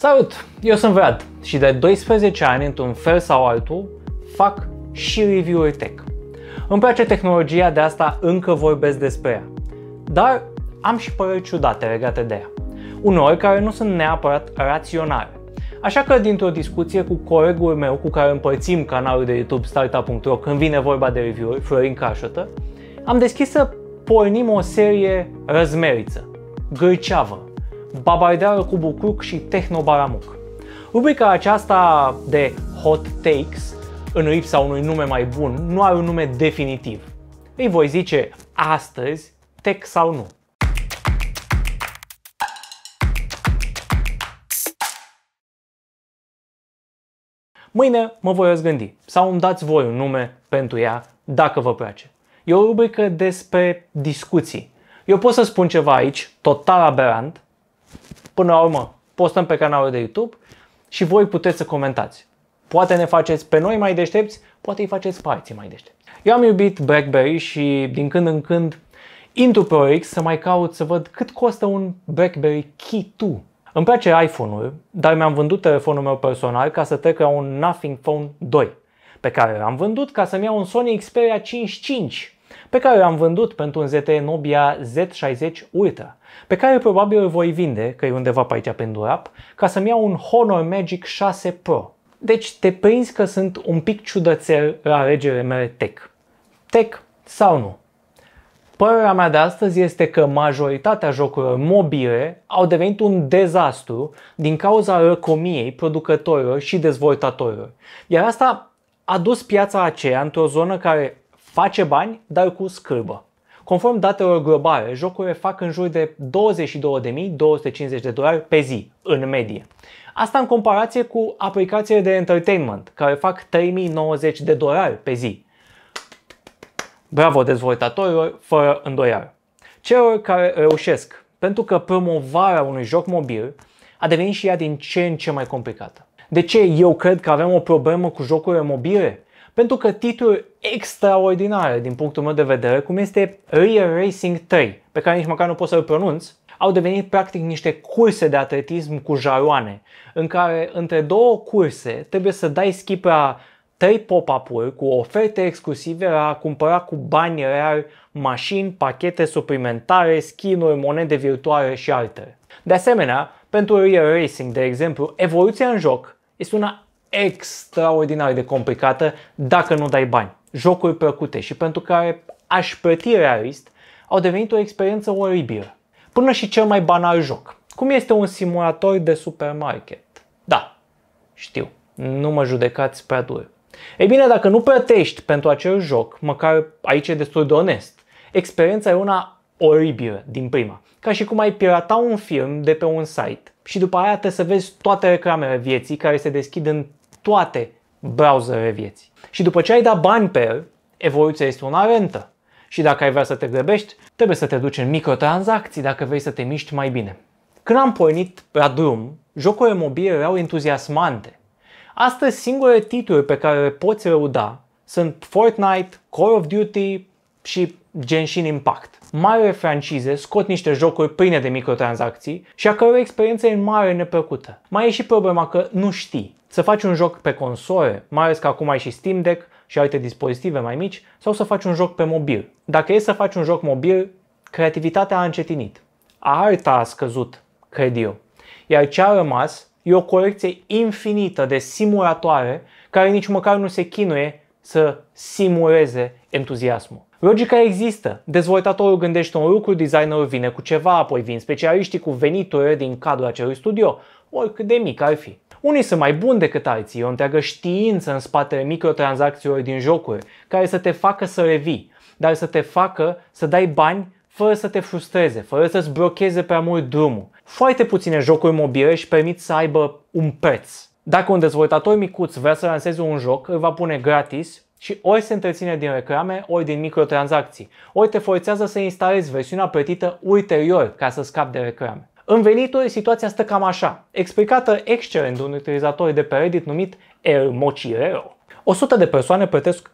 Salut! Eu sunt Vlad și de 12 ani, într-un fel sau altul, fac și review-uri tech. Îmi place tehnologia, de asta încă vorbesc despre ea. Dar am și păreri ciudate legate de ea. Uneori care nu sunt neapărat raționale. Așa că dintr-o discuție cu colegul meu cu care împărțim canalul de YouTube Startup.ro când vine vorba de review-uri, Florin Cașotă, am deschis să pornim o serie răzmeriță, gârceavă, Babardeală cu Bucuc și Tehnobaramuc. Rubrica aceasta de Hot Takes, în lipsa unui nume mai bun, nu are un nume definitiv. Îi voi zice astăzi, tech sau nu. Mâine mă voi răzgândi sau îmi dați voi un nume pentru ea dacă vă place. E o rubrică despre discuții. Eu pot să spun ceva aici, total aberant, Până la urmă, postăm pe canalul de YouTube și voi puteți să comentați. Poate ne faceți pe noi mai deștepți, poate îi faceți pe alții mai deștepți. Eu am iubit BlackBerry și din când în când intru pe OX să mai caut să văd cât costă un BlackBerry Key 2. Îmi place iPhone-ul, dar mi-am vândut telefonul meu personal ca să trec la un Nothing Phone 2, pe care l-am vândut ca să-mi iau un Sony Xperia 55 pe care l-am vândut pentru un ZTE Nobia Z60 Ultra, pe care probabil îl voi vinde, că e undeva pe aici pe Durap, ca să-mi iau un Honor Magic 6 Pro. Deci te prinzi că sunt un pic ciudățel la alegerile mele tech. Tech sau nu? Părerea mea de astăzi este că majoritatea jocurilor mobile au devenit un dezastru din cauza răcomiei producătorilor și dezvoltatorilor. Iar asta a dus piața aceea într-o zonă care Face bani, dar cu scârbă. Conform datelor globale, jocurile fac în jur de 22.250 de dolari pe zi, în medie. Asta în comparație cu aplicațiile de entertainment, care fac 3.090 de dolari pe zi. Bravo dezvoltatorilor, fără îndoială. Celor care reușesc, pentru că promovarea unui joc mobil a devenit și ea din ce în ce mai complicată. De ce eu cred că avem o problemă cu jocurile mobile? pentru că titluri extraordinare din punctul meu de vedere, cum este Rear Racing 3, pe care nici măcar nu pot să-l pronunț, au devenit practic niște curse de atletism cu jaroane, în care între două curse trebuie să dai skip la 3 pop-up-uri cu oferte exclusive la a cumpăra cu bani reali mașini, pachete suplimentare, skin-uri, monede virtuale și altele. De asemenea, pentru Real Racing, de exemplu, evoluția în joc este una extraordinar de complicată dacă nu dai bani. Jocuri plăcute și pentru care aș plăti realist au devenit o experiență oribilă. Până și cel mai banal joc, cum este un simulator de supermarket. Da, știu, nu mă judecați prea dur. Ei bine, dacă nu plătești pentru acel joc, măcar aici e destul de onest, experiența e una oribilă din prima. Ca și cum ai pirata un film de pe un site și după aia te să vezi toate reclamele vieții care se deschid în toate browserele vieții. Și după ce ai dat bani pe el, evoluția este una rentă. Și dacă ai vrea să te grăbești, trebuie să te duci în microtransacții dacă vrei să te miști mai bine. Când am pornit la drum, jocurile mobile erau entuziasmante. Astăzi, singurele titluri pe care le poți răuda sunt Fortnite, Call of Duty și Genshin Impact. Mai o francize scot niște jocuri pline de microtransacții și a căror experiență e în mare neplăcută. Mai e și problema că nu știi. Să faci un joc pe console, mai ales că acum ai și Steam Deck și alte dispozitive mai mici, sau să faci un joc pe mobil. Dacă e să faci un joc mobil, creativitatea a încetinit. Arta a scăzut, cred eu. Iar ce a rămas e o colecție infinită de simulatoare care nici măcar nu se chinuie să simuleze entuziasmul. Logica există. Dezvoltatorul gândește un lucru, designerul vine cu ceva, apoi vin specialiștii cu venituri din cadrul acelui studio, oricât de mic ar fi. Unii sunt mai buni decât alții, o întreagă știință în spatele microtransacțiilor din jocuri, care să te facă să revii, dar să te facă să dai bani fără să te frustreze, fără să-ți blocheze prea mult drumul. Foarte puține jocuri mobile își permit să aibă un preț. Dacă un dezvoltator micuț vrea să lanseze un joc, îl va pune gratis și ori se întreține din reclame, ori din microtransacții, ori te forțează să instalezi versiunea plătită ulterior ca să scapi de reclame. În venituri, situația stă cam așa, explicată excelent de un utilizator de pe Reddit numit El Mochirero. 100 de persoane plătesc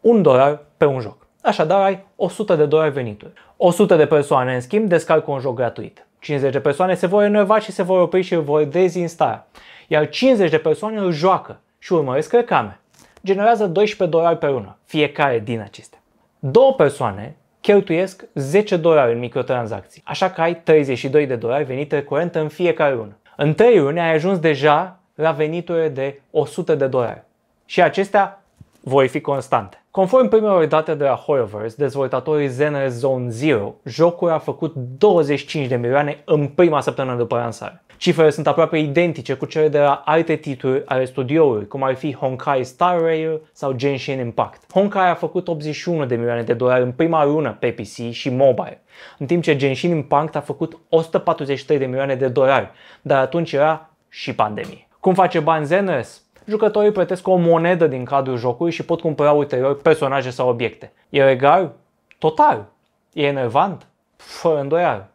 1 dolar pe un joc. Așadar ai 100 de dolari venituri. 100 de persoane, în schimb, descarcă un joc gratuit. 50 de persoane se vor enerva și se vor opri și îl vor dezinstala. Iar 50 de persoane îl joacă și urmăresc reclame generează 12 dolari pe lună, fiecare din acestea. Două persoane cheltuiesc 10 dolari în microtransacții, așa că ai 32 de dolari venit recurent în fiecare lună. În 3 luni ai ajuns deja la venituri de 100 de dolari și acestea voi fi constante. Conform primelor date de la Horrorverse, dezvoltatorii Zener Zone Zero, jocul a făcut 25 de milioane în prima săptămână după lansare. Cifrele sunt aproape identice cu cele de la alte titluri ale studioului, cum ar fi Honkai Star Rail sau Genshin Impact. Honkai a făcut 81 de milioane de dolari în prima lună pe PC și mobile, în timp ce Genshin Impact a făcut 143 de milioane de dolari, dar atunci era și pandemie. Cum face bani Zenres? Jucătorii plătesc o monedă din cadrul jocului și pot cumpăra ulterior personaje sau obiecte. E legal? Total. E enervant? Fără îndoială.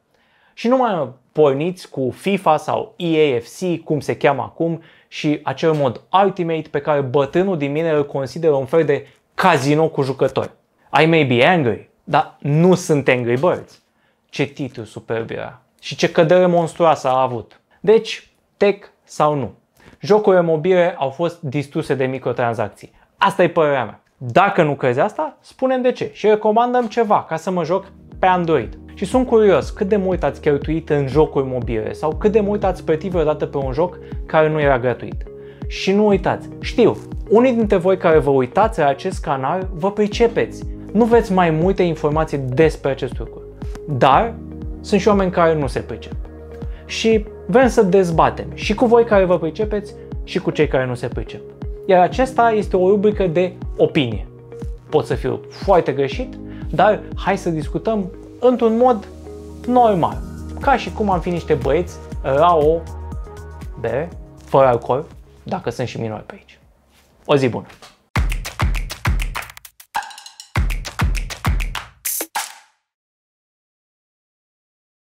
Și nu mai porniți cu FIFA sau EAFC, cum se cheamă acum, și acel mod Ultimate pe care bătrânul din mine îl consideră un fel de casino cu jucători. I may be angry, dar nu sunt Angry Birds. Ce titlu superb era și ce cădere monstruoasă a avut. Deci, tech sau nu. Jocurile mobile au fost distruse de microtransacții. Asta e părerea mea. Dacă nu crezi asta, spunem de ce și recomandăm ceva ca să mă joc pe Android. Și sunt curios cât de mult ați cheltuit în jocuri mobile sau cât de mult ați plătit vreodată pe un joc care nu era gratuit. Și nu uitați, știu, unii dintre voi care vă uitați la acest canal vă pricepeți, nu veți mai multe informații despre acest lucru. Dar sunt și oameni care nu se pricep. Și vrem să dezbatem și cu voi care vă pricepeți și cu cei care nu se pricep. Iar acesta este o rubrică de opinie. Pot să fiu foarte greșit, dar hai să discutăm într-un mod normal. Ca și cum am fi niște băieți la uh, o bere, fără alcool, dacă sunt și minori pe aici. O zi bună!